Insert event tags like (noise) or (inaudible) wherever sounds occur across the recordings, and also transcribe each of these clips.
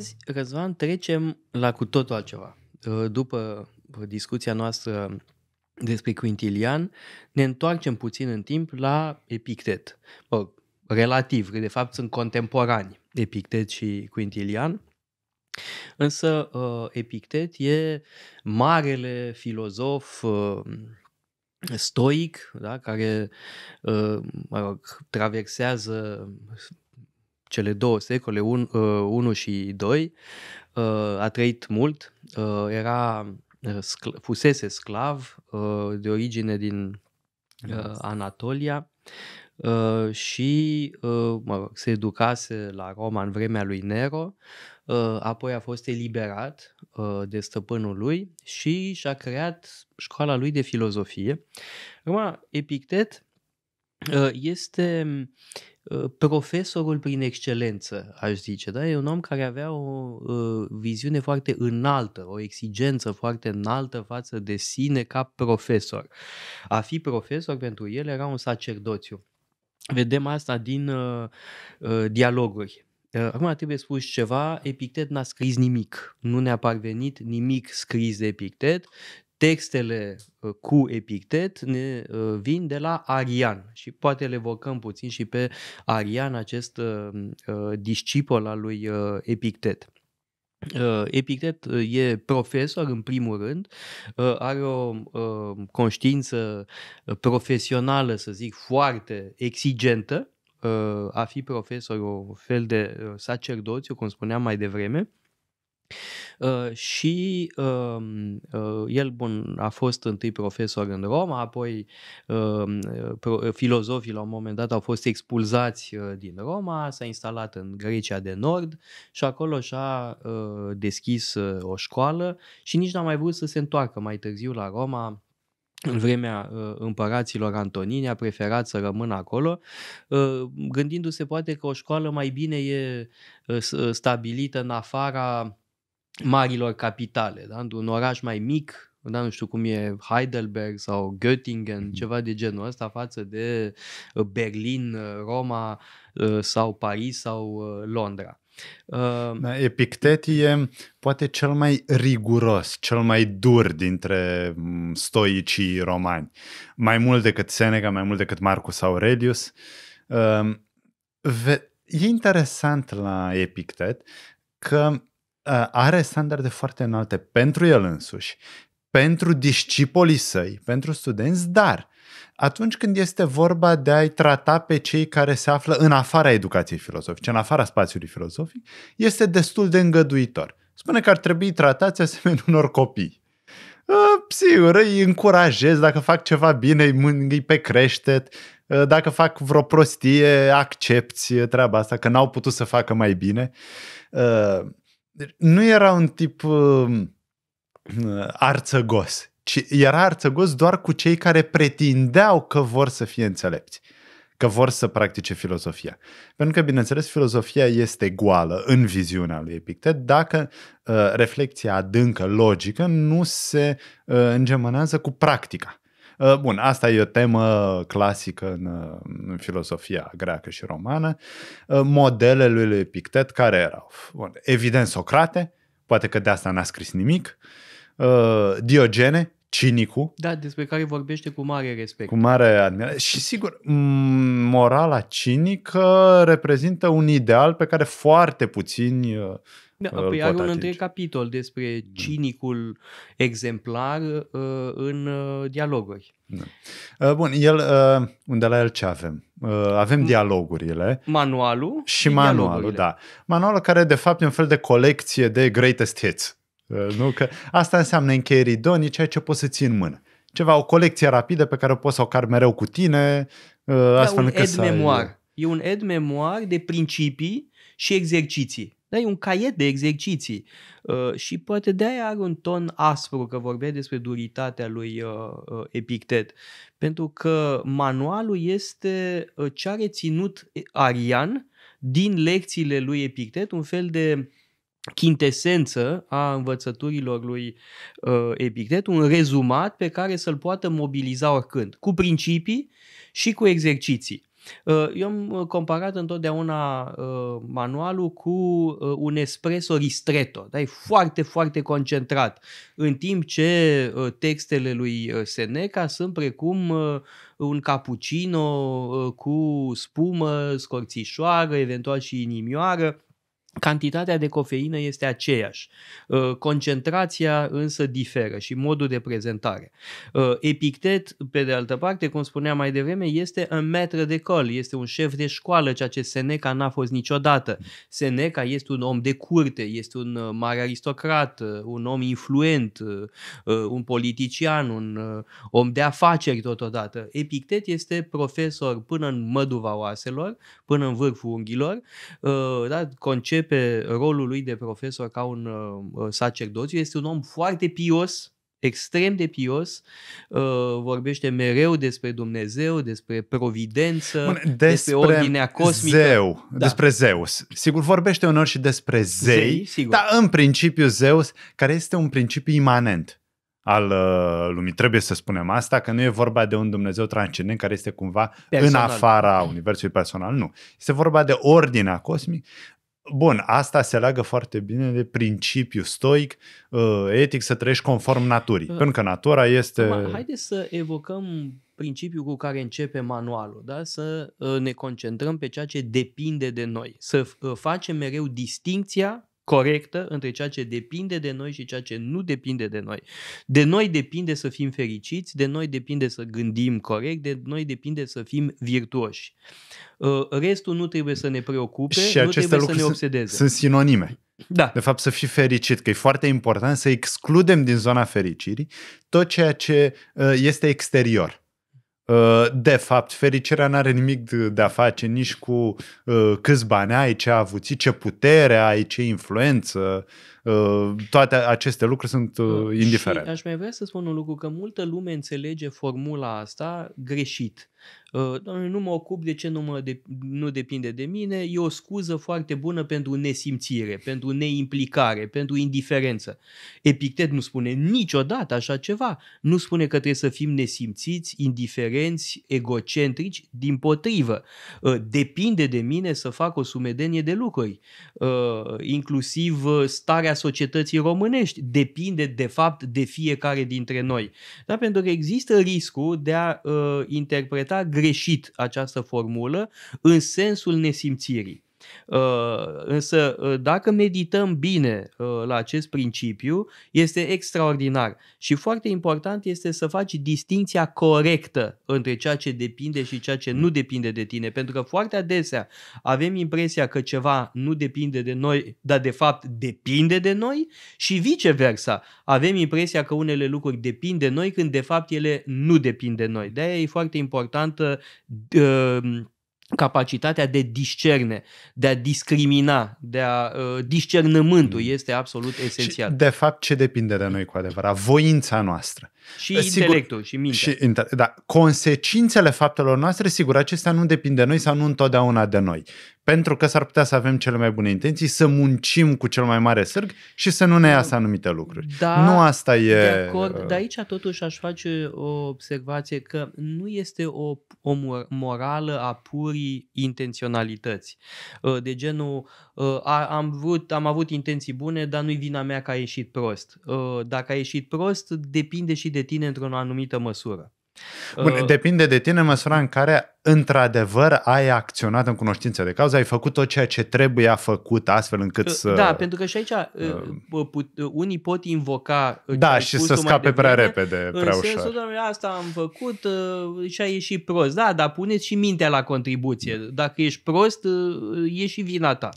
Azi, Răzvan, trecem la cu totul altceva. Uh, după discuția noastră despre Quintilian, ne întoarcem puțin în timp la Epictet. Bă, relativ, că de fapt sunt contemporani Epictet și Quintilian. Însă uh, Epictet e marele filozof uh, stoic, da, care mă rog, traversează cele două secole, 1 un, uh, unu și 2, uh, a trăit mult, uh, era uh, scl- fusese sclav uh, de origine din uh, Anatolia uh, și uh, mă rog, se educase la Roma în vremea lui Nero, uh, apoi a fost eliberat uh, de stăpânul lui și și-a creat școala lui de filozofie. Urma, Epictet Ă, este ă, profesorul prin excelență, aș zice. Da? E un om care avea o ă, viziune foarte înaltă, o exigență foarte înaltă față de sine ca profesor. A fi profesor pentru el era un sacerdoțiu. Vedem asta din dialoguri. Acum trebuie spus ceva, Epictet n-a scris nimic, nu ne-a parvenit nimic scris de Epictet, textele uh, cu epictet ne uh, vin de la Arian și poate le evocăm puțin și pe Arian, acest uh, discipol al lui Epictet. Epictet e profesor în primul rând, are o conștiință profesională, să zic, foarte exigentă, a fi profesor, o fel de sacerdoțiu, cum spuneam mai devreme, Uh, și uh, uh, el, bun, a fost întâi profesor în Roma, apoi ă, pro- filozofii la un moment dat au fost expulzați din Roma, s-a instalat în Grecia de Nord și acolo și-a deschis o școală și nici n-a mai vrut să se întoarcă mai târziu la Roma în vremea împăraților Antonini a preferat să rămână acolo, gândindu-se poate că o școală mai bine e stabilită în afara marilor capitale, da? un oraș mai mic, da, nu știu cum e Heidelberg sau Göttingen, mhm. ceva de genul ăsta față de uh, Berlin, uh, Roma uh, sau Paris sau Londra. Da, Epictet e mm, poate cel mai riguros, cel mai dur dintre mm, stoicii romani. Mai mult decât Seneca, mai mult decât Marcus Aurelius. Um, e interesant la Epictet că Ă, are standarde foarte înalte pentru el însuși, pentru discipolii săi, pentru studenți, dar atunci când este vorba de a-i trata pe cei care se află în afara educației filozofice, în afara spațiului filozofic, este destul de îngăduitor. Spune că ar trebui tratați asemenea unor copii. Ă, sigur, îi încurajez, dacă fac ceva bine, îi pe creștet, ă, dacă fac vreo prostie, accepti treaba asta, că n-au putut să facă mai bine. Deci, nu era un tip um, uh, arțăgos, ci era arțăgos doar cu cei care pretindeau că vor să fie înțelepți, că vor să practice filozofia. Pentru că, bineînțeles, filozofia este goală în viziunea lui Epictet dacă uh, reflexia adâncă, logică, nu se uh, îngemânează cu practica. Uh, bun, asta e o temă clasică în, în filosofia greacă și romană. Uh, modelele lui Epictet care erau? Bun, evident Socrate, poate că de asta n-a scris nimic. Uh, Diogene, cinicul. Da, despre care vorbește cu mare respect. Cu mare admirație. Și sigur, morala cinică reprezintă un ideal pe care foarte puțini uh, da, păi are un întreg capitol despre da. cinicul exemplar uh, în uh, dialoguri. Da. Bun, el, unde la el ce avem? avem mm. dialogurile. Manualul. Și, și manualul, da. Manualul care, de fapt, e un fel de colecție de greatest hits. Uh, nu? Că asta înseamnă încheierii donii, ceea ce poți să ții în mână. Ceva, o colecție rapidă pe care o poți să o car mereu cu tine, uh, da, astfel da, un ed memoir. Ai... E un ed memoir de principii și exerciții. Da, e un caiet de exerciții uh, și poate de-aia are un ton aspru, că vorbea despre duritatea lui uh, uh, Epictet, pentru că manualul este uh, ce a reținut Arian din lecțiile lui Epictet, un fel de chintesență a învățăturilor lui uh, Epictet, un rezumat pe care să-l poată mobiliza oricând, cu principii și cu exerciții. Uh, eu am uh, comparat întotdeauna uh, manualul cu un espresso ristretto, da? e foarte, foarte concentrat, în timp ce textele lui Seneca sunt precum un cappuccino cu spumă, scorțișoară, eventual și inimioară, Cantitatea de cofeină este aceeași, uh, concentrația însă diferă și modul de prezentare. Uh, Epictet, pe de altă parte, cum spuneam mai devreme, este un maître de col, este un șef de școală, ceea ce Seneca n-a fost niciodată. Seneca este un om de curte, este un uh, mare aristocrat, un om influent, un politician, un om de afaceri totodată. Epictet este profesor până în măduva oaselor, până în vârful unghilor, da? concept percepe rolul lui de profesor ca un uh, uh sacerdot. Este un om foarte pios, extrem de pios, uh, vorbește mereu despre Dumnezeu, despre providență, Bun, despre, despre ordinea cosmică. Zeu, da. Despre Zeus. Sigur, vorbește uneori și despre zei, zei sigur. dar în principiu Zeus, care este un principiu imanent al uh, lumii. Trebuie să spunem asta, că nu e vorba de un Dumnezeu transcendent care este cumva personal. în afara universului personal, nu. Este vorba de ordinea cosmică. Bun, asta se leagă foarte bine de principiu stoic, uh, etic, să trăiești conform naturii, uh, pentru că natura este... Haideți să evocăm principiul cu care începe manualul, da? să uh, ne concentrăm pe ceea ce depinde de noi, să uh, facem mereu distinția corectă între ceea ce depinde de noi și ceea ce nu depinde de noi. De noi depinde să fim fericiți, de noi depinde să gândim corect, de noi depinde să fim virtuoși. Uh, restul nu trebuie să ne preocupe, și nu trebuie să ne obsedeze. Sunt sinonime. Da. De fapt, să fii fericit, că e foarte important să excludem din zona fericirii tot ceea ce uh, este exterior. Uh, de fapt, fericirea nu are nimic de, de a face nici cu uh, câți bani ai, ce avuții, ce putere ai, ce influență Uh, toate aceste lucruri sunt indiferente. Uh, uh, și aș mai vrea să spun un lucru, că multă lume înțelege formula asta greșit. Uh, nu mă ocup de ce nu, mă de, nu depinde de mine, e o scuză foarte bună pentru nesimțire, pentru neimplicare, pentru indiferență. Epictet nu spune niciodată așa ceva. Nu spune că trebuie să fim nesimțiți, indiferenți, egocentrici, din potrivă. Depinde de mine să fac o sumedenie de lucruri, inclusiv starea starea societății românești depinde de fapt de fiecare dintre noi. Da? Pentru că există riscul de a uh, interpreta greșit această formulă în sensul nesimțirii. Uh, însă, uh, dacă medităm bine uh, la acest principiu, este extraordinar. Și foarte important este să faci distinția corectă între ceea ce depinde și ceea ce nu depinde de tine. Pentru că foarte adesea avem impresia că ceva nu depinde de noi, dar de fapt depinde de noi și viceversa. Avem impresia că unele lucruri depind de noi când de fapt ele nu depind de noi. De-aia e foarte importantă uh, capacitatea de discerne, de a discrimina, de a uh, discernământul mm. este absolut esențial. Și de fapt, ce depinde de noi cu adevărat? Voința noastră. Și sigur, intelectul și mintea. Și, da, consecințele faptelor noastre, sigur, acestea nu depind de noi sau nu întotdeauna de noi pentru că s-ar putea să avem cele mai bune intenții, să muncim cu cel mai mare sârg și să nu ne da. iasă anumite lucruri. Da, nu asta e... Uh, de acord, dar aici totuși aș face o observație că nu este o, o morală a purii intenționalități. Uh, de genul, uh, am, vrut, am avut intenții bune, dar nu-i vina mea că a ieșit prost. Dacă a ieșit prost, depinde și de tine într-o anumită măsură. Bun, depinde de tine măsura în care într-adevăr ai acționat în cunoștință de cauză, ai făcut tot ceea ce trebuia făcut astfel încât să... Da, pentru că și aici uh, uh, uh unii pot invoca... Uh, da, și să scape prea repede, în prea sensul, ușor. Doamne, asta am făcut uh, și a ieșit prost. Da, dar puneți și mintea la contribuție. Mm. Dacă ești prost, uh, e și vina ta.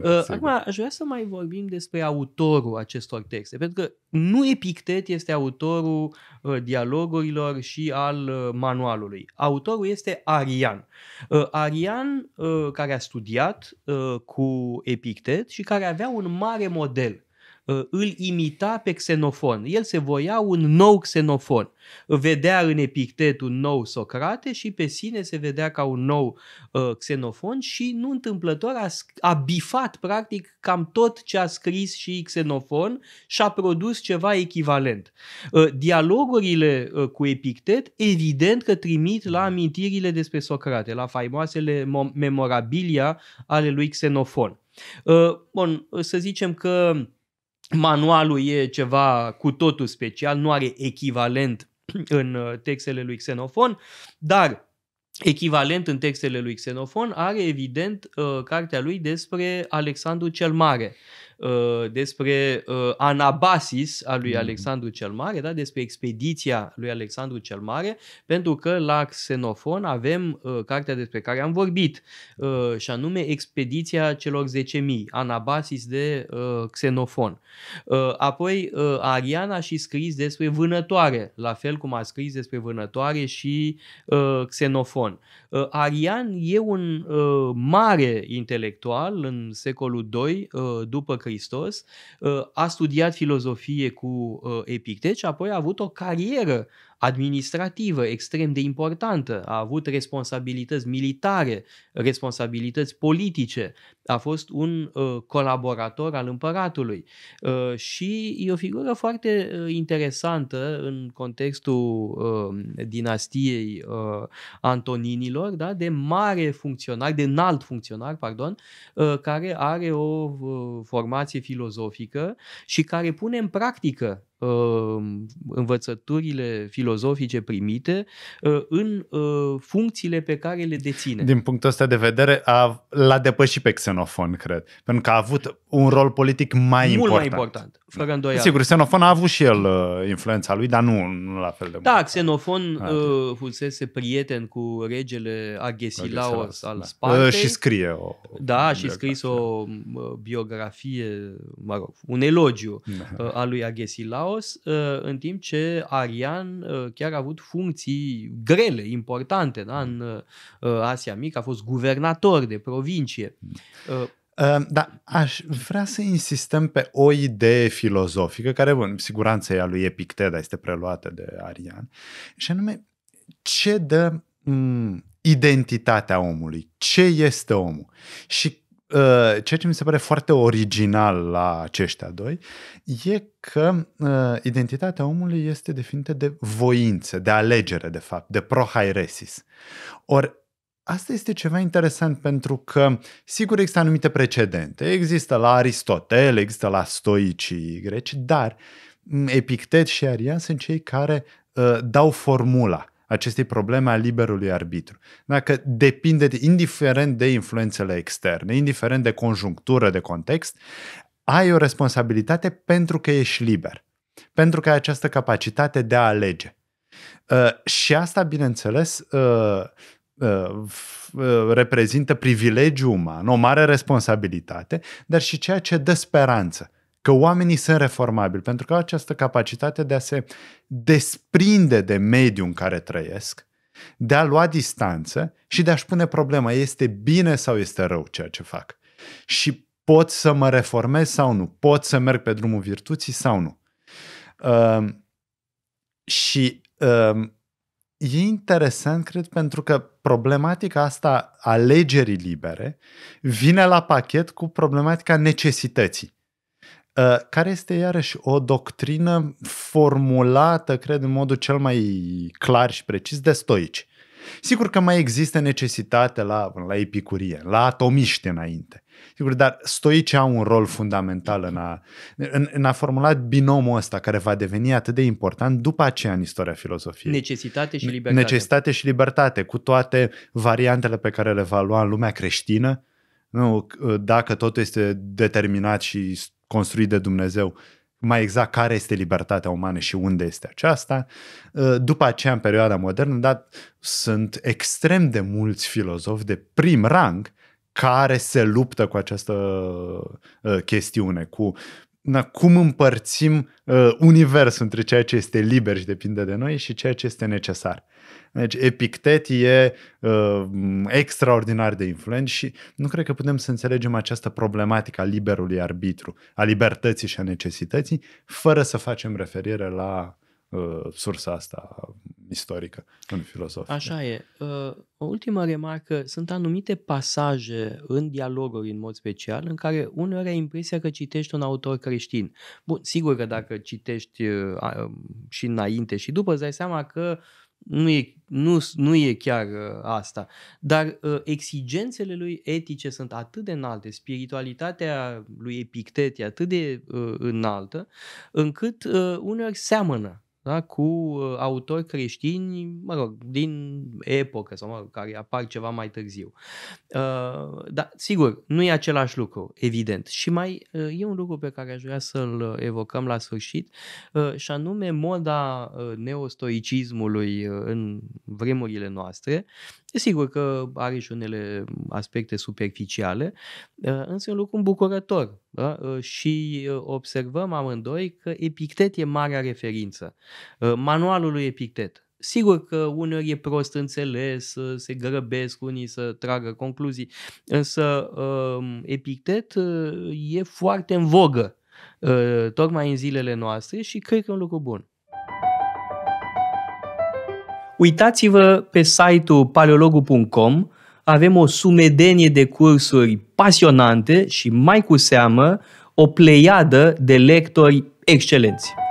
Da, uh, Acum, aș vrea să mai vorbim despre autorul acestor texte, pentru că nu Epictet este autorul dialogurilor și al manualului. Autorul este Arian. Uh, Arian uh, care a studiat uh, cu Epictet și care avea un mare model Uh, îl imita pe Xenofon. El se voia un nou Xenofon. Vedea în Epictet un nou Socrate și pe sine se vedea ca un nou uh, Xenofon și nu întâmplător a, a bifat practic cam tot ce a scris și Xenofon și a produs ceva echivalent. Uh, dialogurile cu Epictet evident că trimit la amintirile despre Socrate, la faimoasele memorabilia ale lui Xenofon. Bun, să zicem că Manualul e ceva cu totul special, nu are echivalent (clears throat) în uh, textele lui Xenofon, dar echivalent în textele lui Xenofon are evident uh, cartea lui despre Alexandru cel Mare. Uh, despre uh, Anabasis a lui mm. Alexandru cel Mare, da? despre expediția lui Alexandru cel Mare, pentru că la Xenofon avem uh, cartea despre care am vorbit, uh, și anume Expediția celor 10.000, Anabasis de uh, Xenofon. Uh, apoi, uh, Ariana și scris despre vânătoare, la fel cum a scris despre vânătoare și uh, Xenofon. Uh, Arian e un uh, mare intelectual în secolul 2 uh, după Hristos, uh, a studiat filozofie cu uh, Epictet și apoi a avut o carieră administrativă extrem de importantă, a avut responsabilități militare, responsabilități politice, a fost un uh, colaborator al împăratului uh, și e o figură foarte uh, interesantă în contextul uh, dinastiei uh, Antoninilor, da? de mare funcționar, de înalt funcționar, pardon, uh, care are o uh, formație filozofică și care pune în practică Uh, învățăturile filozofice primite uh, în uh, funcțiile pe care le deține. Din punctul ăsta de vedere, a, l-a depășit pe Xenofon, cred, pentru că a avut un rol politic mai Mult important. mai important fără îndoială. Sigur, Xenofon a avut și el uh, influența lui, dar nu, nu la fel de da, mult. Da, Xenofon ah, uh, fusese prieten cu regele Agesilaos al da. Spartei. Uh, și scrie o... Da, și scris o uh, biografie, mă rog, un elogiu da. uh, al lui Agesilaos, uh, în timp ce Arian uh, chiar a avut funcții grele, importante, da, mm. în uh, Asia Mică, a fost guvernator de provincie. Mm. Uh, Ehm, dar aș vrea să insistăm pe o idee filozofică, care, în siguranța e a lui Epictet, dar este preluată de Arian, și anume, ce dă m- mm, identitatea omului? Ce este omul? Și ehm, ceea ce mi se pare foarte original la aceștia doi e că uh, identitatea omului este definită de voință, de alegere, de fapt, de prohairesis. Ori asta este ceva interesant pentru că, sigur, există anumite precedente. Există la Aristotel, există la stoicii greci, dar Epictet și Arian sunt cei care uh, dau formula acestei probleme a liberului arbitru. Dacă depinde, de, indiferent de influențele externe, indiferent de conjunctură, de context, ai o responsabilitate pentru că ești liber, pentru că ai această capacitate de a alege. Uh, și asta, bineînțeles, uh, Uh, uh, reprezintă privilegiu uman, o mare responsabilitate, dar și ceea ce dă speranță că oamenii sunt reformabili, pentru că au această capacitate de a se desprinde de mediul în care trăiesc, de a lua distanță și de a-și pune problema, este bine sau este rău ceea ce fac. Și pot să mă reformez sau nu, pot să merg pe drumul virtuții sau nu. Uh, și uh, e interesant, cred, pentru că problematica asta a alegerii libere vine la pachet cu problematica necesității uh, care este iarăși o doctrină formulată, cred, în modul cel mai clar și precis de stoici. Sigur că mai există necesitate la, la epicurie, la atomiști înainte. Sigur, dar stoicii au un rol fundamental în a, în, în a formula binomul ăsta care va deveni atât de important după aceea în istoria filozofiei. Necesitate și libertate. Necesitate și libertate, cu toate variantele pe care le va lua în lumea creștină, nu, dacă totul este determinat și construit de Dumnezeu, mai exact care este libertatea umană și unde este aceasta. După aceea, în perioada modernă, dar sunt extrem de mulți filozofi de prim rang care se luptă cu această uh, chestiune, cu na, cum împărțim uh, universul între ceea ce este liber și depinde de noi și ceea ce este necesar. Deci Epictet e uh, extraordinar de influent și nu cred că putem să înțelegem această problematică a liberului arbitru, a libertății și a necesității, fără să facem referire la uh, sursa asta istorică în filozofie. Așa e. Uh, o ultimă remarcă, sunt anumite pasaje în dialoguri în mod special în care uneori ai impresia că citești un autor creștin. Bun, sigur că dacă citești uh, um, și înainte și după îți dai seama că nu e, nu, nu e chiar uh, asta. Dar uh, exigențele lui etice sunt atât de înalte, spiritualitatea lui Epictet e atât de uh, înaltă, încât uh, uneori seamănă da? cu uh, autori creștini, mă rog, din epocă sau mă rog, care apar ceva mai târziu. Uh, dar, sigur, nu e același lucru, evident. Și mai uh, e un lucru pe care aș vrea să-l uh, evocăm la sfârșit, uh, și anume moda uh, neostoicismului în vremurile noastre. E sigur că are și unele aspecte superficiale, însă e un lucru îmbucurător da? Ă, și ă, observăm amândoi că Epictet e marea referință. Ă, manualul lui Epictet. Sigur că uneori e prost înțeles, se grăbesc unii să tragă concluzii, însă Epictet e foarte în vogă tocmai în zilele noastre și cred că e un lucru bun. Uitați-vă pe site-ul paleologu.com avem o sumedenie de cursuri pasionante și, mai cu seamă, o pleiadă de lectori excelenți.